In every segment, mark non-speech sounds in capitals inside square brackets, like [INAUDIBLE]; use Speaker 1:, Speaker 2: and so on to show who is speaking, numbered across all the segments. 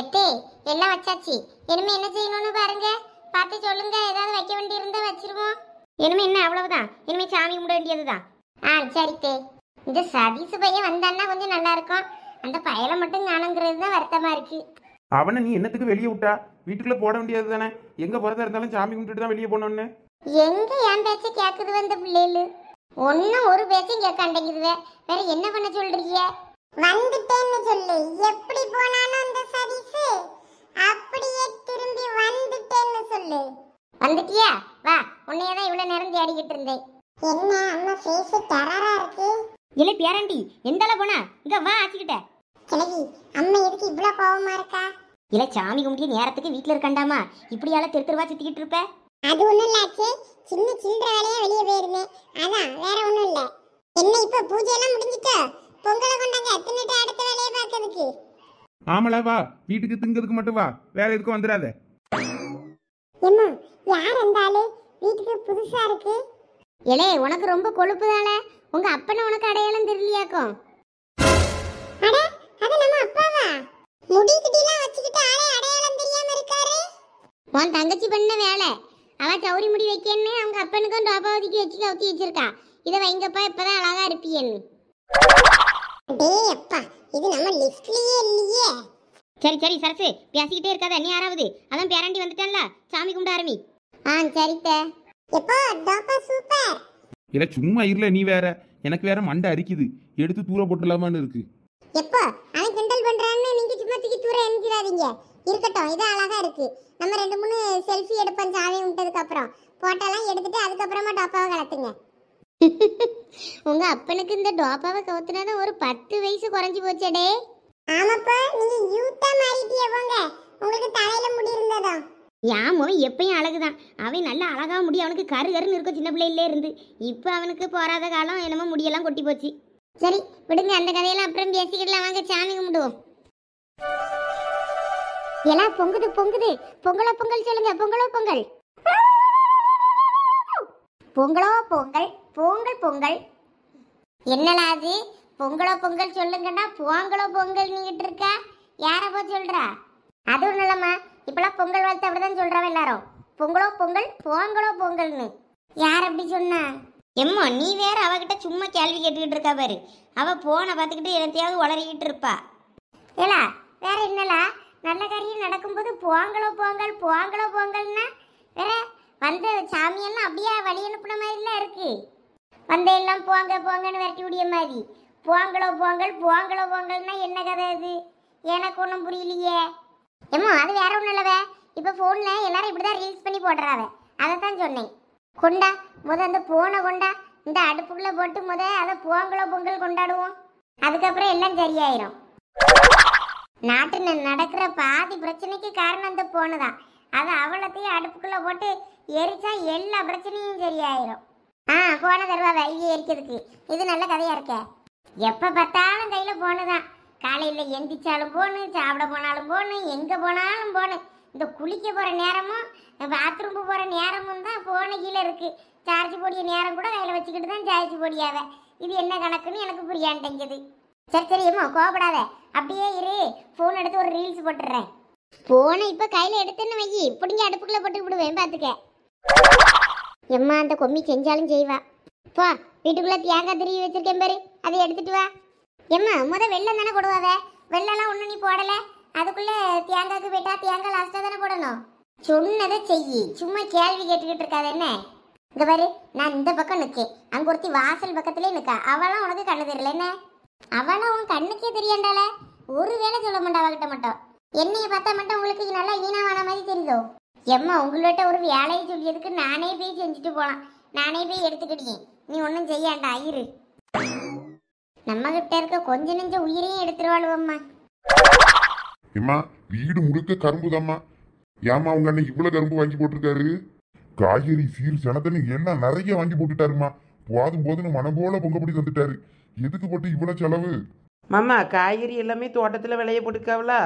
Speaker 1: எத்தே எல்லாம் வச்சாச்சு இனிமே என்ன செய்யணும்னு பாருங்க பார்த்து சொல்லுங்க ஏதாவது வைக்க வேண்டியிருந்தா வச்சிருவோம் இனிமே என்ன அவ்வளவுதான் இனிமே சாமி கும்பிட வேண்டியதுதான் ஆ சரி தே இந்த சதீஷ் பையன் வந்தான்னா கொஞ்சம் நல்லா இருக்கும் அந்த பயலை மட்டும் ஞானங்கிறது தான் வருத்தமா இருக்கு
Speaker 2: அவனை நீ என்னத்துக்கு வெளியே விட்டா வீட்டுக்குள்ள போட வேண்டியது தானே எங்க போறதா இருந்தாலும் சாமி கும்பிட்டுட்டு தான் வெளியே போனோன்னு
Speaker 1: எங்க என் பேச்ச கேக்குது வந்த பிள்ளைகளு ஒன்னும் ஒரு பேச்சும் கேட்காண்டேங்குதுவே வேற என்ன பண்ண சொல்றீங்க வந்துட்டேன்னு சொல்லு எப்படி போனாலும் அந்த சதீஷ் அப்படியே திரும்பி வந்துட்டேன்னு சொல்லு வந்துட்டியா வா உன்னைய தான் இவ்வளவு நேரம் தேடிக்கிட்டு இருந்தேன் என்ன அம்மா ஃபேஸ் டெரரா இருக்கு இல்ல பேரண்டி எந்தால போனா இங்க வா ஆச்சிக்கிட்ட கிழவி அம்மா எதுக்கு இவ்வளவு கோவமா இருக்கா இல்ல சாமி கும்பிட்டு நேரத்துக்கு வீட்டுல இருக்கண்டாமா இப்படியால தெரு தெருவா சுத்திக்கிட்டு இருப்ப அது ஒண்ணும் இல்லாச்சு சின்ன சில்லற வேலையா வெளியே போயிருந்தேன் அதான் வேற ஒண்ணும் இல்ல என்ன இப்ப பூஜை எல்லாம் முடிஞ்சிட்டா பொங்கலை கொண்டாங்க தின்னுட்டு அடுத்த வேலையை பார்க்கறதுக்கு
Speaker 2: ஆமலா வா வீட்டுக்கு திங்கிறதுக்கு மட்டும் வா வேற எதுக்கும் வந்துடாத
Speaker 1: ஏம்மா யார் அந்த ஆளு வீட்டுக்கு புதுசா இருக்கு ஏலே உனக்கு ரொம்ப கொழுப்பு தானே உங்க அப்பனை உனக்கு அடையாளம் தெரியலையாக்கும் அட அது நம்ம அப்பாவா முடி கிட்டிலாம் வச்சுக்கிட்டு ஆளே அடையாளம் தெரியாம இருக்காரு உன் தங்கச்சி பண்ண வேலை அவ சௌரி முடி வைக்கன்னு அவங்க அப்பனுக்கும் டோபா ஒதுக்கி வச்சு கவுத்தி வச்சிருக்கா இதை வைங்கப்பா இப்பதான் அழகா இருப்பியன்னு டேய் அப்பா இது நம்ம லிஸ்ட்லயே இல்லையே சரி சரி சரசு பேசிக்கிட்டே இருக்காத நீ யாராவது அதான் பேரண்டி வந்துட்டான்ல சாமி கும்பிட ஆரம்பி ஆ சரித்த எப்பா டாப்பா சூப்பர்
Speaker 2: இல்ல சும்மா இருல நீ வேற எனக்கு வேற மண்டை அரிக்குது எடுத்து தூர போட்டுலாமான்னு இருக்கு
Speaker 1: எப்போ அவன் கிண்டல் பண்றான்னு நீங்க சும்மா தூக்கி தூர எண்ணிடாதீங்க இருக்கட்டும் இது அழகா இருக்கு நம்ம ரெண்டு மூணு செல்ஃபி எடுப்போம் சாமி கும்பிட்டதுக்கு அப்புறம் போட்டோலாம் எடுத்துட்டு அதுக்கப்புறமா டாப்பாவை கலத்துங்க [LAUGHS] உங்க அப்பனுக்கு இந்த டோப்பாவை கவுத்துனாதான் ஒரு பத்து வயசு குறைஞ்சு போச்சடே ஆமாப்பா நீங்க யூட்டா மாறிட்டிய போங்க உங்களுக்கு தலையில முடி இருந்ததா யாமோ எப்பயும் அழகுதான் அவன் நல்லா அழகா முடி அவனுக்கு கரு கருன்னு இருக்கும் சின்ன பிள்ளையிலே இருந்து இப்போ அவனுக்கு போறாத காலம் என்னமோ முடியெல்லாம் கொட்டி போச்சு சரி விடுங்க அந்த கதையெல்லாம் அப்புறம் பேசிக்கிடலாம் வாங்க சாமி கும்பிடுவோம் எல்லாம் பொங்குது பொங்குது பொங்கலோ பொங்கல் சொல்லுங்க பொங்கலோ பொங்கல் பொங்கலோ பொங்கல் பொங்கல் பொங்கல் என்னடா அது பொங்கலோ பொங்கல் சொல்லுங்கன்னா போங்களோ பொங்கல் நீங்கிட்டு இருக்கா யாரப்போ சொல்கிறா அதுவும் இல்லைம்மா இப்போலாம் பொங்கல் வாழ்த்து அப்படிதான் சொல்கிறவன் எல்லாரும் பொங்கலோ பொங்கல் போங்களோ பொங்கல்னு யார் அப்படி சொன்னா எம்மா நீ வேற அவகிட்ட சும்மா கேள்வி கேட்டுக்கிட்டு இருக்கா பாரு அவ போனை பார்த்துக்கிட்டு எனத்தையாவது உளறிக்கிட்டு இருப்பா ஏலா வேற என்னலா நல்ல காரியம் நடக்கும்போது போங்களோ பொங்கல் போங்களோ பொங்கல்னா வேற வந்த சாமியெல்லாம் அப்படியே வழி அனுப்புன மாதிரிலாம் இருக்குது வந்த எல்லாம் போங்க போங்கன்னு விரட்டி விடிய மாதிரி போங்களோ போங்கள் போங்களோ போங்கள்னா என்ன கதை அது எனக்கு ஒன்றும் புரியலையே ஏமா அது வேற ஒன்றும் இல்லவே இப்போ ஃபோனில் எல்லாரும் இப்படி தான் ரீல்ஸ் பண்ணி போடுறாவ அதை தான் சொன்னேன் கொண்டா முத அந்த போனை கொண்டா இந்த அடுப்புக்குள்ளே போட்டு முத அதை போங்களோ பொங்கல் கொண்டாடுவோம் அதுக்கப்புறம் எல்லாம் சரியாயிரும் நாட்டில் நடக்கிற பாதி பிரச்சனைக்கு காரணம் அந்த தான் அதை அவ்வளோத்தையும் அடுப்புக்குள்ளே போட்டு எரிச்சா எல்லா பிரச்சனையும் சரியாயிரும் ஆ போன தருவா வழி எரிக்கிறதுக்கு இது நல்ல கதையாக இருக்க எப்போ பார்த்தாலும் கையில் போனு தான் காலையில் எந்திரிச்சாலும் போகணும் சாப்பிட போனாலும் போகணும் எங்கே போனாலும் போகணும் இந்த குளிக்க போகிற நேரமும் பாத்ரூம் போகிற நேரமும் தான் போன கீழே இருக்குது சார்ஜ் போடிய நேரம் கூட கையில் வச்சுக்கிட்டு தான் சார்ஜ் போடியாவ இது என்ன கணக்குன்னு எனக்கு புரியாண்டேங்குது சரி சரி கோபப்படாத அப்படியே இரு ஃபோன் எடுத்து ஒரு ரீல்ஸ் போட்டுடுறேன் ஃபோனை இப்போ கையில் எடுத்துன்னு வை பிடிங்க அடுப்புக்குள்ளே போட்டு விடுவேன் பார்த்துக்க எம்மா அந்த கொம்மி செஞ்சாலும் செய்வா போ வீட்டுக்குள்ளே தேங்காய் திருவி வச்சிருக்கேன் பாரு அதை எடுத்துட்டு வா எம்மா முத வெள்ளம் தானே போடுவாத வெள்ளெல்லாம் ஒன்று நீ போடலை அதுக்குள்ளே தேங்காய்க்கு போயிட்டா தேங்காய் லாஸ்ட்டாக தானே போடணும் சொன்னதை செய் சும்மா கேள்வி கேட்டுக்கிட்டு இருக்காது என்ன இங்க பாரு நான் இந்த பக்கம் நிக்கேன் அங்க ஒருத்தி வாசல் பக்கத்துலேயே நிற்கா அவளாம் உனக்கு கண்ணு தெரியல என்ன அவளாம் உன் கண்ணுக்கே தெரியாண்டால ஒரு வேலை சொல்ல மாட்டா அவகிட்ட மட்டும் என்னைய பார்த்தா மட்டும் உங்களுக்கு நல்லா ஈனமான மாதிரி தெரியுதோ எம்மா உங்கள்கிட்ட ஒரு வேலையை சொல்லியதுக்கு நானே போய் செஞ்சுட்டு போகலாம் நானே போய் எடுத்துக்கிட்டீங்க நீ ஒன்றும் செய்யாண்டா இரு நம்ம கிட்ட இருக்க கொஞ்ச நெஞ்ச உயிரையும் எடுத்துருவாளுவம்மா
Speaker 3: ஏம்மா வீடு முழுக்க கரும்பு தம்மா ஏமா உங்க அண்ணன் இவ்வளவு கரும்பு வாங்கி போட்டிருக்காரு காய்கறி சீர் சனத்தனி எல்லாம் நிறைய வாங்கி போட்டுட்டாருமா போதும் போதுன்னு மனபோல போல பொங்கப்படி தந்துட்டாரு எதுக்கு போட்டு இவ்வளவு செலவு
Speaker 4: மாமா காய்கறி எல்லாமே தோட்டத்தில் விளைய போட்டுக்காவலா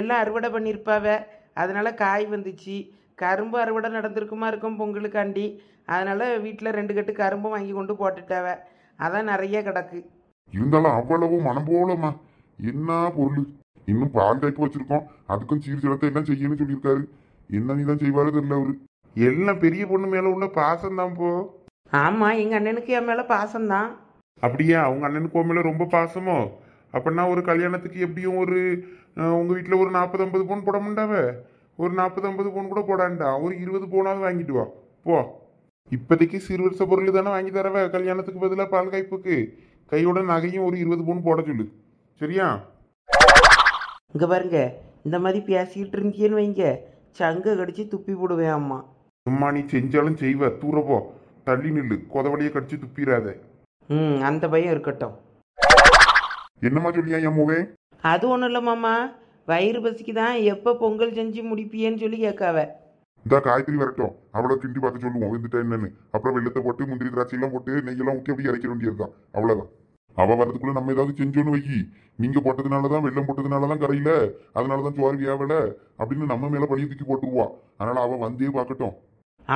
Speaker 4: எல்லாம் அறுவடை பண்ணியிருப்பாவ அதனால் காய் வந்துச்சு கரும்பு அறுவடை நடந்திருக்குமா இருக்கும் பொங்கலுக்காண்டி அதனால் வீட்டில் ரெண்டு கட்டு கரும்பு வாங்கி கொண்டு போட்டுட்டாவ அதான் நிறைய
Speaker 3: கிடக்கு இருந்தாலும் அவ்வளவு மனம் போகலம்மா என்ன பொருள் இன்னும் பால் தேக்கி வச்சிருக்கோம் அதுக்கும் சீர் சிலத்தை என்ன செய்யணும்னு சொல்லியிருக்காரு என்ன நீ தான் செய்வாரு தெரியல அவரு எல்லாம் பெரிய பொண்ணு மேலே உள்ள பாசம் தான் போ ஆமா
Speaker 4: எங்க அண்ணனுக்கு என் மேல பாசம்தான்
Speaker 3: அப்படியா அவங்க அண்ணனுக்கு உன் ரொம்ப பாசமோ அப்படின்னா ஒரு கல்யாணத்துக்கு எப்படியும் ஒரு உங்கள் வீட்டில் ஒரு நாற்பது ஐம்பது பவுன் போட முடியாவ ஒரு நாற்பது ஐம்பது பவுன் கூட போடாண்டா ஒரு இருபது பவுனாவது வாங்கிட்டு வா போ இப்போதைக்கு சிறுவரிச பொருள் தானே வாங்கி தரவ கல்யாணத்துக்கு பதிலாக பால் காய்ப்புக்கு கையோட நகையும் ஒரு இருபது பவுன் போட சொல்லு சரியா இங்கே பாருங்க
Speaker 4: இந்த மாதிரி பேசிக்கிட்டு இருந்தீங்கன்னு வைங்க சங்க கடிச்சு துப்பி போடுவேன் அம்மா
Speaker 3: அம்மா நீ செஞ்சாலும் செய்வ தூரப்போ தள்ளி நில்லு கொதவழியை கடிச்சு துப்பிடாத ம் அந்த பையன் இருக்கட்டும் என்னம்மா சொல்லியா என் மூவே
Speaker 4: அது ஒன்றும் இல்ல மாமா வயிறு பசிக்கு தான் எப்போ பொங்கல் செஞ்சு முடிப்பியேன்னு சொல்லி கேட்காவ
Speaker 3: இந்த காய்கறி வரட்டும் அவ்வளோ கிண்டி பார்த்து சொல்லுவோம் வந்துட்டா என்னன்னு அப்புறம் வெள்ளத்தை போட்டு முந்திரி திராட்சையெல்லாம் போட்டு நெய்யெல்லாம் ஊற்றி அப்படி இறக்க வேண்டியதுதான் அவ்வளோதான் அவள் வரதுக்குள்ள நம்ம ஏதாவது செஞ்சோன்னு வைக்கி நீங்க போட்டதுனால தான் வெள்ளம் போட்டதுனால தான் கரையில அதனால தான் சோறு வியாவல அப்படின்னு நம்ம மேல பழைய தூக்கி போட்டுருவா அதனால அவள் வந்தே பார்க்கட்டும்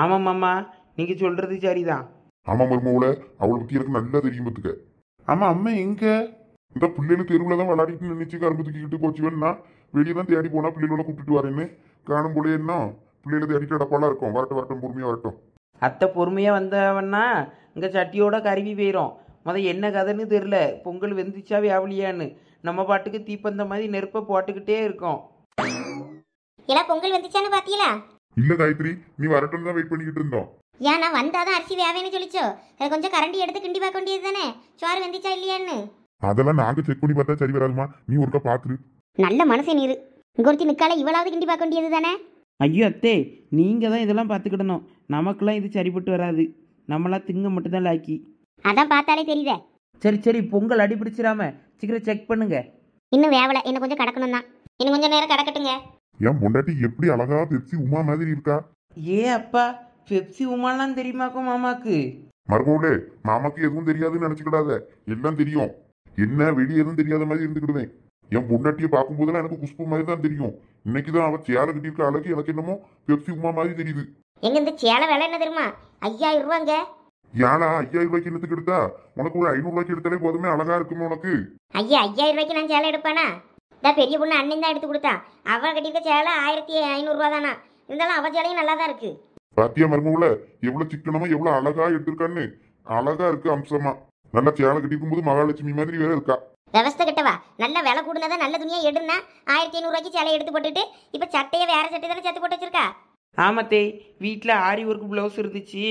Speaker 3: ஆமா மாமா நீங்கள் சொல்கிறது சரிதான் ஆமா மருமவுல அவளை பத்தி எனக்கு நல்லா தெரியும் பார்த்துக்க ஆமா அம்மா எங்க இந்த பிள்ளைகள் தெருவில் தான் விளையாடிட்டு நினைச்சு கரும்பு தூக்கிக்கிட்டு போச்சு வேணும்னா வெளியே தான் தேடி போனால் பிள்ளைகளோட கூப்பிட்டு வரேன்னு காணும் போலே என்ன பிள்ளைகளை தேடிட்டு அடப்பாலாம் இருக்கும் வரட்டும் வரட்டும் பொறுமையாக வரட்டும் அத்தை பொறுமையாக வந்தவன்னா இங்கே சட்டியோட கருவி போயிடும் முதல் என்ன
Speaker 4: கதைன்னு தெரில பொங்கல் வெந்துச்சா வியாவலியான்னு நம்ம பாட்டுக்கு தீப்பந்த மாதிரி நெருப்பை போட்டுக்கிட்டே இருக்கோம்
Speaker 1: ஏன்னா பொங்கல் வெந்துச்சான்னு பார்த்தீங்களா
Speaker 3: இல்லை காயத்ரி நீ வரட்டும் தான் வெயிட் பண்ணிக்கிட்டு இருந்தோம்
Speaker 1: ஏன் நான் வந்தாதான் அரிசி வேவேன்னு சொல்லிச்சோ கொஞ்சம் கரண்டி எடுத்து கிண்டி பார்க்க வேண்டியது தானே சோறு வெந்துச்சா இல்லையான்னு
Speaker 3: அதெல்லாம் நாங்க செக் பண்ணி பார்த்தா சரி வராதுமா நீ ஒருக்கா பாத்துரு நல்ல மனசே நீரு
Speaker 1: குருத்தி நிக்கால இவ்வளவு கிண்டி பார்க்க வேண்டியது தானே
Speaker 3: ஐயோ அத்தே நீங்க தான் இதெல்லாம் பாத்துக்கிடணும்
Speaker 4: நமக்குலாம் இது சரிப்பட்டு வராது நம்மளாம் திங்க மட்டும்தான் லாக்கி அதான் பார்த்தாலே தெரியல சரி சரி பொங்கல் அடி பிடிச்சிடாம சீக்கிரம் செக் பண்ணுங்க இன்னும் வேவல என்ன கொஞ்சம் கடக்கணும் தான் இன்னும் கொஞ்சம் நேரம் கடக்கட்டுங்க
Speaker 3: ஏன் பொண்டாட்டி எப்படி அழகா பெப்சி உமா மாதிரி இருக்கா
Speaker 4: ஏ அப்பா பெப்சி உமாலாம் தெரியுமாக்கும் மாமாக்கு
Speaker 3: மறுபோலே மாமாக்கு எதுவும் தெரியாதுன்னு நினைச்சுக்கிடாத எல்லாம் தெரியும் என்ன வெளியே எதுவும் தெரியாத மாதிரி இருந்துக்கிடுவேன் என் பொண்டாட்டியை பார்க்கும்போதெல்லாம் எனக்கு குஷ்பு மாதிரி தான் தெரியும் இன்னைக்கு தான் அவன் சேலை கட்டியிருக்க அழகு எனக்கு என்னமோ பெப்சி உமா மாதிரி தெரியுது
Speaker 1: எங்க இந்த சேலை விலை என்ன தெரியுமா ஐயாயிரம் ரூபாங்க
Speaker 3: ஏனா ஐயாயிரம் ரூபாய்க்கு எடுத்துக்கு எடுத்தா உனக்கு ஒரு ஐநூறு ரூபாய்க்கு எடுத்தாலே போதுமே அழகா இருக்குமே உனக்கு
Speaker 1: ஐயா ஐயாயிரம் ரூபாய்க்கு நான் சேலை எடுப்பானா இதான் பெரிய பொண்ணு அண்ணன் தான் எடுத்து கொடுத்தா அவள் கட்டியிருக்க சேலை ஆயிரத்தி ஐநூறுரூவா தானா இருந்தாலும் அவள் சேலையும் நல்லா தான் இருக்கு
Speaker 3: பாத்தியா மருமவுல எவ்வளவு சிக்கனமா எவ்வளவு அழகா எடுத்திருக்கான்னு அழகா இருக்கு அம்சமா நல்லா சேலை கட்டிருக்கும் போது மகாலட்சுமி மாதிரி வேற இருக்கா
Speaker 1: விவஸ்தை கிட்டவா நல்ல வில கூடுனதா நல்ல துணியா எடுனா ஆயிரத்தி ஐநூறுரூவாய்க்கு சேலை எடுத்து போட்டுட்டு இப்போ சட்டையை வேற சட்டை தானே சேர்த்து போட்டு வச்சிருக்கா ஆமாத்தே வீட்டில் ஆரி ஒர்க்
Speaker 4: ப்ளவுஸ் இருந்துச்சு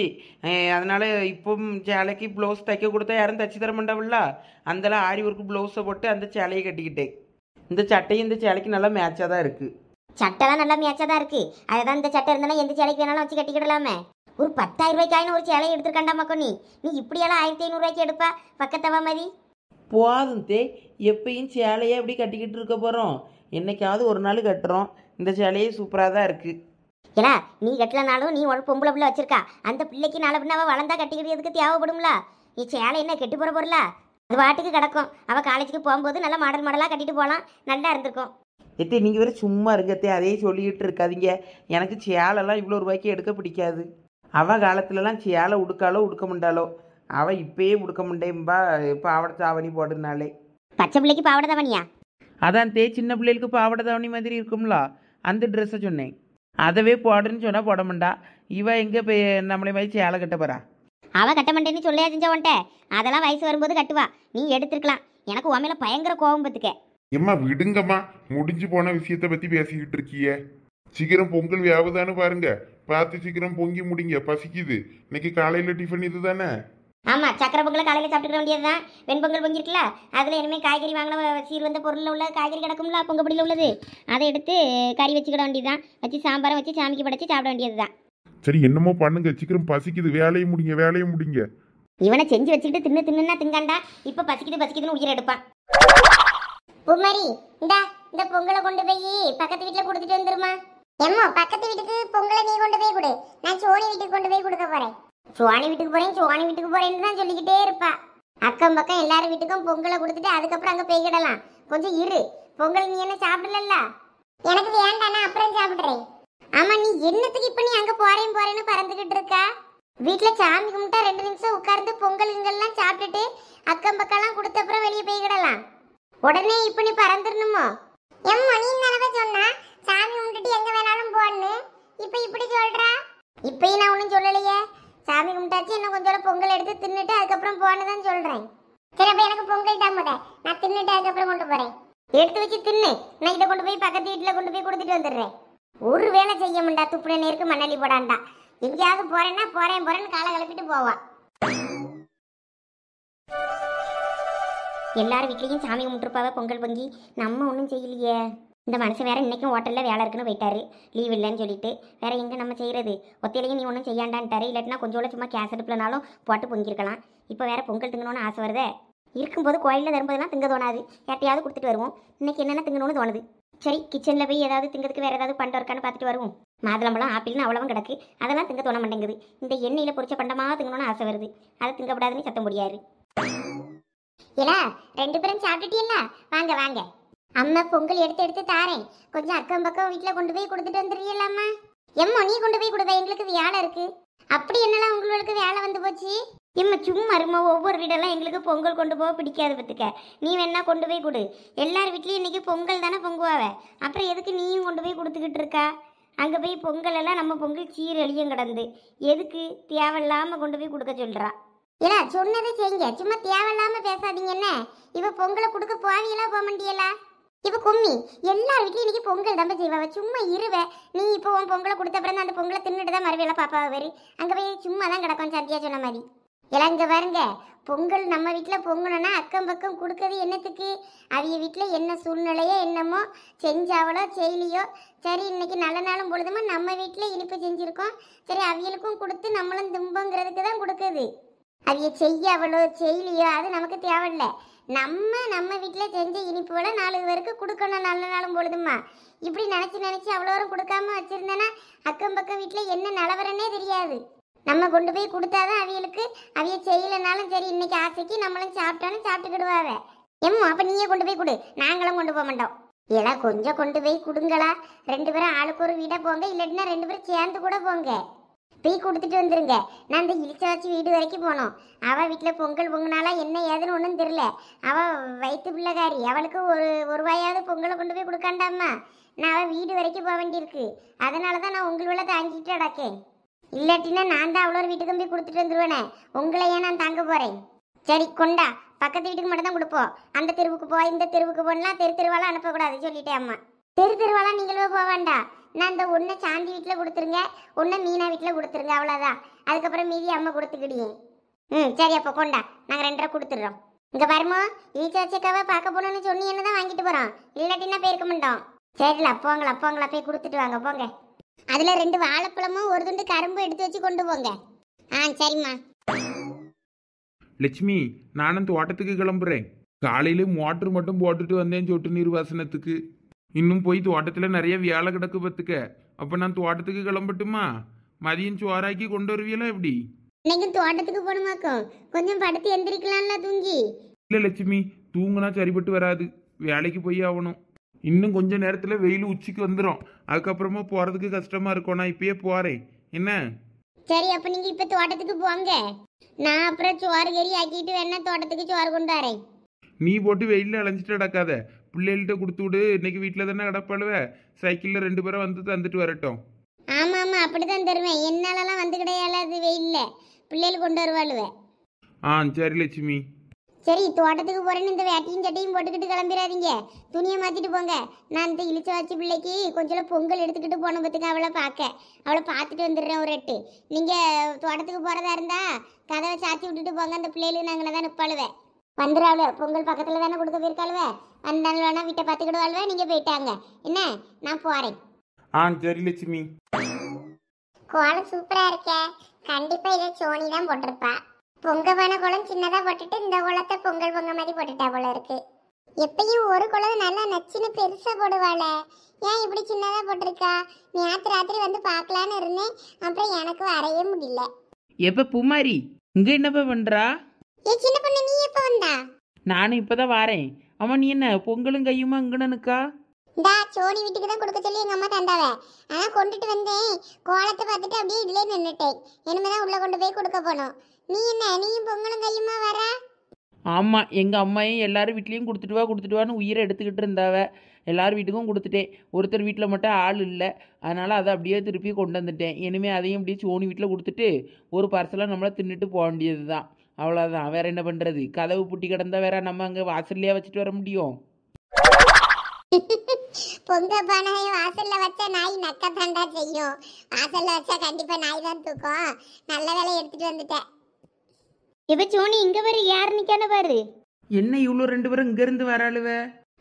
Speaker 4: அதனால் இப்போ சேலைக்கு ப்ளவுஸ் தைக்க கொடுத்தா யாரும் தைச்சி தர மாட்டாவில்ல அந்தல ஆரி ஒர்க் ப்ளவுஸை போட்டு அந்த சேலையை கட்டிக்கிட்டேன் இந்த சட்டையும் இந்த சேலைக்கு நல்லா மேட்சாக
Speaker 1: தான் இருக்குது தான் நல்லா மேட்சாக தான் இருக்குது அதுதான் இந்த சட்டை இருந்தாலும் எந்த சேலைக்கு வேணாலும் வச்சு கட்டிக்கிடலாமே ஒரு பத்தாயிரம் ரூபாய்க்காயின ஒரு சேலை எடுத்துருக்காண்டா மக்கோ நீ நீ இப்படியெல்லாம் ஆயிரத்தி ஐநூறுரூவாய்க்கு எடுப்பா பக்கத்தவா மாதிரி
Speaker 4: போதும் தே எப்பயும் சேலையே எப்படி கட்டிக்கிட்டு இருக்க போகிறோம் என்னைக்காவது ஒரு
Speaker 1: நாள் கட்டுறோம் இந்த சேலையே சூப்பராக தான் இருக்குது ஏன்னா நீ கட்டலனாலும் நீ ஒரு பொம்பளை பிள்ளை வச்சிருக்கா அந்த பிள்ளைக்கு நாளை பின்ன அவள் வளர்ந்தா கட்டிக்கிறதுக்கு தேவைப்படும்ல நீ சேலை என்ன கெட்டு போகிற பொருளா அது வாட்டுக்கு கிடக்கும் அவள் காலேஜுக்கு போகும்போது நல்லா மாடல் மாடலாக கட்டிட்டு போகலாம் நல்லா இருந்திருக்கும்
Speaker 4: எத்தே நீங்கள் வேறு சும்மா இருக்கத்தே அதே சொல்லிக்கிட்டு இருக்காதீங்க எனக்கு சேலைலாம் இவ்வளோ ரூபாய்க்கு எடுக்க பிடிக்காது அவள் காலத்துலலாம் சேலை உடுக்காலோ உடுக்க முண்டாலோ அவள் இப்பயே உடுக்க முண்டேம்பா பாவடை தாவணி போடுனாலே
Speaker 1: பச்சை பிள்ளைக்கு பாவட தாவணியா
Speaker 4: அதான் தே சின்ன பிள்ளைகளுக்கு பாவட தாவணி மாதிரி இருக்கும்ல அந்த ட்ரெஸ்ஸை சொன்னேன் அதவே போடுன்னு சொன்னால் போட மாட்டா இவ எங்கே போய்
Speaker 1: நம்மளே மாதிரி சேலை கட்ட போறா அவள் கட்ட மாட்டேன்னு சொல்லியா செஞ்சவன்ட்ட அதெல்லாம் வயசு வரும்போது கட்டுவா நீ எடுத்துருக்கலாம் எனக்கு உன் பயங்கர கோபம் பார்த்துக்க
Speaker 3: எம்மா விடுங்கம்மா முடிஞ்சு போன விஷயத்தை பற்றி பேசிக்கிட்டு இருக்கியே சீக்கிரம் பொங்கல் வியாபதான்னு பாருங்க பார்த்து சீக்கிரம் பொங்கி முடிங்க பசிக்குது இன்னைக்கு காலையில டிஃபன் இது தானே
Speaker 1: ஆமா சக்கரை பொங்கல காலையில சாப்பிட்டுக்க வேண்டியதுதான் வெண்பொங்கல் பொங்கிருக்குல்ல அதுல இனிமே காய்கறி வாங்கின சீர் வந்த பொருள்ல உள்ள காய்கறி கிடக்கும்ல பொங்கப்படியில் உள்ளது அதை எடுத்து கறி வச்சுக்கிட வேண்டியதுதான் வச்சு சாம்பாரை வச்சு சாமிக்கு படைச்சு சாப்பிட வேண்டியதுதான்
Speaker 3: சரி என்னமோ பண்ணுங்க சீக்கிரம் பசிக்குது வேலையை முடிங்க வேலையை முடிங்க
Speaker 1: இவனை செஞ்சு வச்சுக்கிட்டு தின்னு தின்னு திங்காண்டா இப்ப பசிக்குது பசிக்குதுன்னு உயிர் எடுப்பான் புமரி இந்தா இந்த பொங்கலை கொண்டு போய் பக்கத்து வீட்டுல கொடுத்துட்டு வந்துருமா எம்மா பக்கத்து வீட்டுக்கு பொங்கலை நீ கொண்டு போய் கொடு நான் சோனி வீட்டுக்கு கொண்டு போய் கொடுக்க போறேன் சோனி வீட்டுக்கு போறேன் சோனி வீட்டுக்கு போறேன்னு தான் சொல்லிக்கிட்டே இருப்பா அக்கம் பக்கம் எல்லாரும் வீட்டுக்கும் பொங்கலை கொடுத்துட்டு அதுக்கப்புறம் அங்கே போய்கிடலாம் கொஞ்சம் இரு பொங்கல் நீ என்ன சாப்பிடல எனக்கு வேண்டானா அப்புறம் சாப்பிடுறேன் ஆமா நீ என்னத்துக்கு இப்ப நீ அங்க போறேன் போறேன்னு பறந்துகிட்டு இருக்கா வீட்டுல சாமி கும்பிட்டா ரெண்டு நிமிஷம் உட்கார்ந்து பொங்கல் இங்கெல்லாம் சாப்பிட்டுட்டு அக்கம் பக்கம்லாம் கொடுத்த அப்புறம் வெளியே போய்கிடலாம் உடனே இப்ப நீ பறந்துடணுமோ எம்மா நீ தானே சொன்னா சாமி கும்பிட்டுட்டு எங்க வேணாலும் போன்னு இப்ப இப்படி சொல்றா இப்பயும் நான் ஒண்ணும் சொல்லலையே சாமி கும்பிட்டாச்சு இன்னும் கொஞ்சம் பொங்கல் எடுத்து தின்னுட்டு அதுக்கப்புறம் போனதான் சொல்றேன் சரி அப்ப எனக்கு பொங்கல் தான் முத நான் தின்னுட்டு அதுக்கப்புறம் கொண்டு போறேன் எடுத்து வச்சு தின்னு நான் இதை கொண்டு போய் பக்கத்து வீட்டில் கொண்டு போய் கொடுத்துட்டு வந்துடுறேன் ஒரு வேலை செய்ய மாட்டா துப்புன நேருக்கு மண்ணலி போடாண்டா எங்கேயாவது போறேன்னா போறேன் போறேன்னு காலை கிளப்பிட்டு போவா எல்லார் வீட்லயும் சாமி கும்பிட்டுருப்பாவ பொங்கல் பொங்கி நம்ம ஒன்றும் செய்யலையே இந்த மனுஷன் வேற இன்றைக்கும் ஹோட்டலில் வேலை இருக்குன்னு போயிட்டாரு லீவ் இல்லைன்னு சொல்லிட்டு வேற எங்கே நம்ம செய்கிறது ஒத்தையிலையும் நீ ஒன்றும் செய்யாண்டான்ட்டாரு இல்லாட்டினா கொஞ்சம் சும்மா கேஸ் அடுப்புலனாலும் போட்டு பொங்கிருக்கலாம் இப்போ வேற பொங்கல் திங்கணும்னு ஆசை வருதே இருக்கும்போது கோயிலில் தரும்போதுலாம் திங்க தோணாது யார்ட்டையாவது கொடுத்துட்டு வருவோம் இன்னைக்கு என்னென்ன திங்கணும்னு தோணுது சரி கிச்சனில் போய் ஏதாவது திங்கிறதுக்கு வேறு ஏதாவது பண்டம் இருக்கான்னு பார்த்துட்டு வருவோம் மாதுளம்பழம் ஆப்பிள்னு அவ்வளவும் கிடக்கு அதெல்லாம் திங்க தோண மாட்டேங்குது இந்த எண்ணெயில் பொறிச்ச பண்டமாக திங்கணும்னு ஆசை வருது அதை திங்கப்படாதுன்னு சத்த முடியாது ஏன்னா ரெண்டு பேரும் சாப்பிட்டுட்டீங்களா வாங்க வாங்க அம்மா பொங்கல் எடுத்து எடுத்து தாரேன் கொஞ்சம் அக்கம் பக்கம் வீட்டில் கொண்டு போய் கொடுத்துட்டு வந்துடுறீங்களாம்மா எம்மா நீ கொண்டு போய் கொடுப்ப எங்களுக்கு வியாழை இருக்கு அப்படி என்னெல்லாம் உங்களுக்கு வேலை வந்து போச்சு இம்மா சும்மா இருமா ஒவ்வொரு வீடெல்லாம் எங்களுக்கு பொங்கல் கொண்டு போக பிடிக்காது பத்துக்க நீ வேணா கொண்டு போய் கொடு எல்லார் வீட்லேயும் இன்னைக்கு பொங்கல் தானே பொங்குவாவ அப்புறம் எதுக்கு நீயும் கொண்டு போய் கொடுத்துக்கிட்டு இருக்கா அங்கே போய் பொங்கல் எல்லாம் நம்ம பொங்கல் சீர் எளியும் கிடந்து எதுக்கு தேவையில்லாமல் கொண்டு போய் கொடுக்க சொல்கிறா ஏன்னா சொன்னதை செய்யுங்க சும்மா தேவையில்லாம பேசாதீங்க என்ன இவ பொங்கலை கொடுக்க போவீங்களா போக மாட்டியலா இப்போ கும்மி எல்லார் வீட்லையும் இன்னைக்கு பொங்கல் தம்பி செய்வாவை சும்மா இருவ நீ இப்போ உன் பொங்கலை கொடுத்த தான் அந்த பொங்கலை தின்னுட்டு தான் மறுவேல பாப்பாவை வரி அங்கே போய் சும்மா தான் கிடக்கும் சந்தியா சொன்ன மாதிரி எல்லாம் இங்கே பாருங்க பொங்கல் நம்ம வீட்டில் பொங்கணும்னா அக்கம் பக்கம் கொடுக்கறது என்னத்துக்கு அவங்க வீட்டில் என்ன சூழ்நிலையோ என்னமோ செஞ்சாவளோ செய்யலையோ சரி இன்னைக்கு நல்ல நாளும் பொழுதுமா நம்ம வீட்டில் இனிப்பு செஞ்சுருக்கோம் சரி அவங்களுக்கும் கொடுத்து நம்மளும் தும்பங்கிறதுக்கு தான் கொடுக்குது அவங்க செய்யாவளோ செய்யலையோ அது நமக்கு தேவையில்லை நம்ம நம்ம வீட்டில் செஞ்ச இனிப்போட நாலு பேருக்கு கொடுக்கணும் நல்ல நாளும் பொழுதுமா இப்படி நினச்சி நினச்சி அவ்வளோ வரும் கொடுக்காம வச்சுருந்தேன்னா அக்கம் பக்கம் வீட்டில் என்ன நிலவரன்னே தெரியாது நம்ம கொண்டு போய் கொடுத்தாதான் அவியலுக்கு அவிய செய்யலைனாலும் சரி இன்னைக்கு ஆசைக்கு நம்மளும் சாப்பிட்டாலும் சாப்பிட்டுக்கிடுவாவே எம் அப்போ நீயே கொண்டு போய் கொடு நாங்களும் கொண்டு போக மாட்டோம் ஏன்னா கொஞ்சம் கொண்டு போய் கொடுங்களா ரெண்டு பேரும் ஆளுக்கு ஒரு வீடாக போங்க இல்லாட்டினா ரெண்டு பேரும் சேர்ந்து கூட போங்க டீ கொடுத்துட்டு வந்துருங்க நான் இந்த வச்சு வீடு வரைக்கும் போனோம் அவள் வீட்டில் பொங்கல் பொங்கினாலாம் என்ன ஏதுன்னு ஒன்றும் தெரில அவள் வயிற்று பிள்ளைகாரி அவளுக்கு ஒரு ஒரு வாயாவது பொங்கலை கொண்டு போய் கொடுக்காண்டாம்மா நான் அவள் வீடு வரைக்கும் போக வேண்டியிருக்கு அதனால தான் நான் உங்கள் வேலை தாங்கிட்டு அடக்கேன் இல்லாட்டினா நான் தான் அவ்வளோ வீட்டுக்கும் போய் கொடுத்துட்டு வந்துருவேனே உங்களையே நான் தாங்க போகிறேன் சரி கொண்டா பக்கத்து வீட்டுக்கு மட்டும் தான் கொடுப்போம் அந்த தெருவுக்கு போ இந்த தெருவுக்கு போனால் தெரு தெருவாலாம் அனுப்பக்கூடாது சொல்லிட்டேன் அம்மா தெரு தெருவாலாம் நீங்களே போக வேண்டாம் நான் இந்த ஒன்று சாந்தி வீட்டில் கொடுத்துருங்க ஒன்று மீனா வீட்டில் கொடுத்துருங்க அவ்வளோதான் அதுக்கப்புறம் மீதி அம்மா கொடுத்துக்கிடுங்க ம் சரி அப்போ கொண்டா நாங்கள் ரெண்டரை கொடுத்துட்றோம் இங்கே பாருமா ரீசார்ஜக்காவை பார்க்க போகணும்னு சொன்னி என்ன தான் வாங்கிட்டு போகிறோம் இல்லாட்டின்னா போயிருக்க மாட்டோம் சரில போங்களா போங்களா போய் கொடுத்துட்டு வாங்க போங்க அதில் ரெண்டு வாழைப்பழமும் ஒரு துண்டு கரும்பு எடுத்து வச்சு கொண்டு போங்க ஆ சரிம்மா
Speaker 2: லட்சுமி நானும் தோட்டத்துக்கு கிளம்புறேன் காலையில மோட்டர் மட்டும் போட்டுட்டு வந்தேன் சொட்டு நீர் வாசனத்துக்கு இன்னும் போய் தோட்டத்தில் நிறைய வேலை கிடக்கு பத்துக்க அப்போ நான் தோட்டத்துக்கு கிளம்பட்டுமா மதியம் சோறாக்கி கொண்டு வருவீங்களா எப்படி
Speaker 1: இன்னைக்கு தோட்டத்துக்கு போகணுமாக்கோ கொஞ்சம் படுத்து எந்திரிக்கலாம்ல தூங்கி
Speaker 2: இல்லை லட்சுமி தூங்கினா சரிபட்டு வராது வேலைக்கு போய் ஆகணும் இன்னும் கொஞ்ச நேரத்தில் வெயில் உச்சிக்கு வந்துடும் அதுக்கப்புறமா போகிறதுக்கு கஷ்டமாக இருக்கும் நான் இப்பயே போகிறேன் என்ன
Speaker 1: சரி அப்ப நீங்க இப்ப தோட்டத்துக்கு போங்க நான் அப்புறம் சோறு கறி ஆக்கிட்டு வேணா தோட்டத்துக்கு சுவாறு கொண்டு வரேன்
Speaker 2: நீ போட்டு வெயிலில் அலைஞ்சிட்டு நடக்காத பிள்ளைகள்கிட்ட கொடுத்து விடு இன்னைக்கு வீட்டில் தானே கிடப்பாளுவ சைக்கிளில் ரெண்டு பேரும் வந்து தந்துட்டு வரட்டும்
Speaker 1: ஆமாம் ஆமாம் அப்படி தான் தருவேன் என்னாலலாம் வந்து கிடையாது வெயில்ல பிள்ளைகள் கொண்டு வருவாளுவ
Speaker 2: ஆ சரி லட்சுமி
Speaker 1: சரி தோட்டத்துக்கு போறேன்னு இந்த வேட்டியும் சட்டையும் போட்டுக்கிட்டு கிளம்பிடாதீங்க துணியை மாத்திட்டு போங்க நான் இந்த இழிச்ச வச்சு பிள்ளைக்கு கொஞ்சம் பொங்கல் எடுத்துக்கிட்டு போன பார்த்துக்க அவளை பார்க்க அவளை பார்த்துட்டு வந்துடுறேன் ஒரு எட்டு நீங்க தோட்டத்துக்கு போறதா இருந்தா கதவை சாத்தி விட்டுட்டு போங்க அந்த பிள்ளைகளுக்கு நாங்களே தான் நிப்பாளுவேன் வந்துடாவல பொங்கல் பக்கத்தில் தானே கொடுத்து போயிருக்காளுவ வந்தாலும் வேணா வீட்டை பார்த்துக்கிடுவாள்வே நீங்கள் போயிட்டாங்க என்ன நான் போகிறேன்
Speaker 2: ஆ சரி லட்சுமி
Speaker 1: கோலம் சூப்பராக இருக்கே கண்டிப்பாக இதை சோனி தான் போட்டிருப்பா பொங்க பானை குளம் சின்னதாக போட்டுட்டு இந்த குளத்தை பொங்கல் பொங்க மாதிரி போட்டுட்டா போல இருக்கு எப்பயும் ஒரு குளம் நல்லா நச்சுன்னு பெருசாக போடுவாளே ஏன் இப்படி சின்னதாக போட்டிருக்கா நேற்று ராத்திரி வந்து பார்க்கலான்னு இருந்தேன் அப்புறம் எனக்கு வரைய முடியல
Speaker 4: எப்போ பூமாரி இங்க என்னப்பா பண்றா
Speaker 1: சின்ன பொண்ணு நீ எப்போ வந்தா
Speaker 4: நானும் இப்பதான் வாரேன் அம்மா நீ என்ன பொங்கலும் கையுமா இங்கனனுக்கா இந்தா சோனி வீட்டுக்கு தான்
Speaker 1: கொடுக்க சொல்லி எங்க அம்மா தந்தாவ ஆனா கொண்டுட்டு வந்தேன் கோலத்தை பார்த்துட்டு அப்படியே இதுலயே நின்னுட்டேன் இனிமேதான் உள்ள கொண்டு போய் கொடுக்க போனோம் நீ என்ன நீயும் பொங்கலும் கையுமா வர
Speaker 4: ஆமாம் எங்கள் அம்மாயும் எல்லாரும் வீட்லேயும் கொடுத்துட்டு வா கொடுத்துட்டு வான்னு உயிரை எடுத்துக்கிட்டு இருந்தாவ எல்லார் வீட்டுக்கும் கொடுத்துட்டேன் ஒருத்தர் வீட்டில் மட்டும் ஆள் இல்லை அதனால் அதை அப்படியே திருப்பி கொண்டு வந்துட்டேன் இனிமேல் அதையும் அப்படியே சோனி வீட்டில் கொடுத்துட்டு ஒரு பார்சலாக நம்மளை தின்னுட்டு போக வேண்டியது தான் அவ்வளோதான் வேற என்ன பண்ணுறது கதவு புட்டி கிடந்தா வேற நம்ம அங்கே வாசல்லையே வச்சுட்டு வர முடியும்
Speaker 1: [LAUGHS] பொங்க பானையை வாசல்ல வச்சா நாய் நக்க தாண்டா செய்யும் வாசல்ல வச்சா கண்டிப்பா நாய் தான் தூக்கும் நல்ல வேலை எடுத்துட்டு வந்துட்டேன் இவ சோனி இங்க பாரு யார் நிக்கான பாரு
Speaker 4: என்ன இவ்வளோ ரெண்டு பேரும் இங்க இருந்து வராளுவ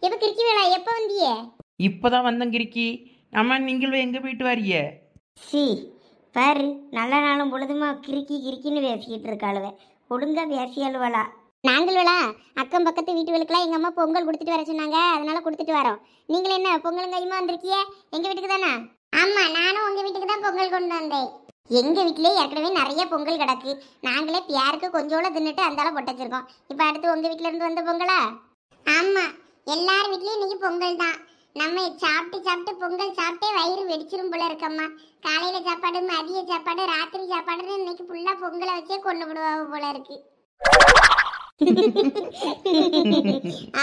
Speaker 4: இவ கிறுக்கி வேளா எப்ப வந்திய இப்பதான் வந்தேன் கிறுக்கி
Speaker 1: நம்ம நீங்களும் எங்க போயிட்டு வரிய சி பாரு நல்ல நாளும் பொழுதுமா கிறுக்கி கிறுக்கின்னு பேசிக்கிட்டு இருக்காளுவ ஒழுங்கா பேசியல்வளா நாங்கள்வளா அக்கம் பக்கத்து வீட்டுகளுக்கெல்லாம் எங்கள் அம்மா பொங்கல் கொடுத்துட்டு வர சொன்னாங்க அதனால கொடுத்துட்டு வரோம் நீங்கள் என்ன பொங்கலும் கையுமா வந்திருக்கிய எங்கள் வீட்டுக்கு தானே ஆமாம் நானும் உங்கள் வீட்டுக்கு தான் பொங்கல் கொண்டு வந்தேன் எங்கள் வீட்டிலே ஏற்கனவே நிறைய பொங்கல் கிடக்கு நாங்களே பியாருக்கு கொஞ்சோட தின்னுட்டு அந்தால போட்டு வச்சிருக்கோம் இப்போ அடுத்து உங்கள் வீட்டிலேருந்து வந்த பொங்கலா ஆமாம் எல்லார் வீட்லேயும் இன்னைக்கு பொங்கல் தான் நம்ம சாப்பிட்டு சாப்பிட்டு பொங்கல் சாப்பிட்டே வயிறு வெடிச்சிரும் போல இருக்கம்மா காலையில சாப்பாடு மதிய சாப்பாடு ராத்திரி சாப்பாடு இன்னைக்கு ஃபுல்லா பொங்கலை வச்சே கொண்டு விடுவாங்க போல இருக்கு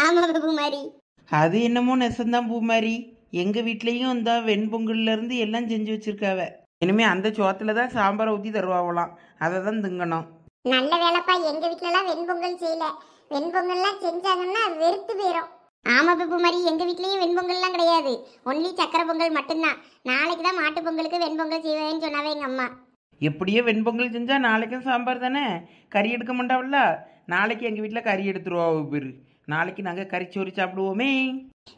Speaker 1: ஆமா பூமாரி
Speaker 4: அது என்னமோ நெசந்தான் பூமாரி எங்க வீட்லயும் இந்த வெண்பொங்கல்ல இருந்து எல்லாம் செஞ்சு வச்சிருக்காவ இனிமே அந்த சோத்துல தான் சாம்பார் ஊத்தி தருவாவலாம் அதை தான் திங்கணும்
Speaker 1: நல்ல வேலைப்பா எங்க வீட்டுல எல்லாம் வெண்பொங்கல் செய்யல வெண்பொங்கல்லாம் செஞ்சாங்கன்னா வெறுத்து போயிடும் ஆமா பிப்பு மாதிரி எங்க வீட்லயும் வெண்பொங்கல்லாம் கிடையாது ஒன்லி சக்கரை பொங்கல் மட்டும்தான் நாளைக்கு தான் மாட்டு பொங்கலுக்கு வெண்பொங்கல் செய்வேன்னு சொன்னாவே எங்க அம்மா
Speaker 4: எப்படியே வெண்பொங்கல் செஞ்சா நாளைக்கும் சாம்பார் தானே கறி எடுக்க மாட்டாவில்ல நாளைக்கு எங்க வீட்டுல கறி எடுத்துருவா
Speaker 1: பேரு நாளைக்கு
Speaker 4: நாங்க கறிச்சோறு சாப்பிடுவோமே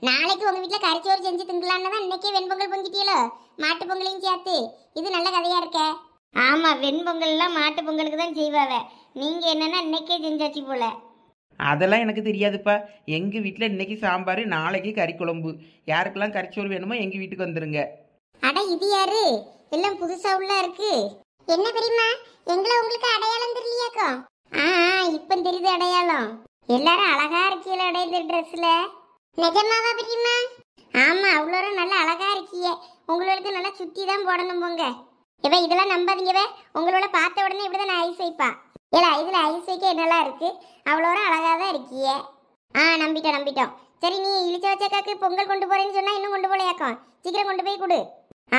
Speaker 1: நாளைக்கு உங்க வீட்டுல கறிச்சோறு செஞ்சு திங்கலான்னு தான் இன்னைக்கு வெண்பொங்கல் பொங்கிட்டீங்களோ மாட்டு பொங்கலையும் சேர்த்து இது நல்ல கதையா இருக்க ஆமா வெண்பொங்கல்லாம் மாட்டு பொங்கலுக்கு தான் செய்வாவ நீங்க என்னன்னா இன்னைக்கே செஞ்சாச்சு போல
Speaker 4: அதெல்லாம் எனக்கு தெரியாதுப்பா எங்கள் வீட்டில் இன்னைக்கு சாம்பார் நாளைக்கு கறி குழம்பு யாருக்கெல்லாம் கறிச்சோறு வேணுமோ எங்கள்
Speaker 1: வீட்டுக்கு வந்துருங்க அட இது யாரு எல்லாம் புதுசா உள்ள இருக்கு என்ன பெரியமா எங்களை உங்களுக்கு அடையாளம் தெரியலையாக்கோ ஆ இப்போ தெரியுது அடையாளம் எல்லாரும் அழகா இருக்கீங்களா அடைந்த ட்ரெஸ்ல நிஜமாவா பெரியமா ஆமா அவ்வளோ நல்லா அழகா இருக்கீங்க உங்களுக்கு நல்லா சுத்தி தான் போடணும் போங்க இவ இதெல்லாம் நம்பாதீங்கவே உங்களோட பார்த்த உடனே இப்படிதான் நான் ஐஸ் வைப்பா ஏடா இதில் ஐஸ் என்னெல்லாம் இருக்குது அவ்வளோ அழகாக தான் இருக்கியே ஆ நம்பிட்டோம் நம்பிட்டோம் சரி நீ இழிச்ச வச்சக்காக்கு பொங்கல் கொண்டு போகிறேன்னு சொன்னால் இன்னும் கொண்டு போலையாக்கம் சீக்கிரம் கொண்டு போய் கொடு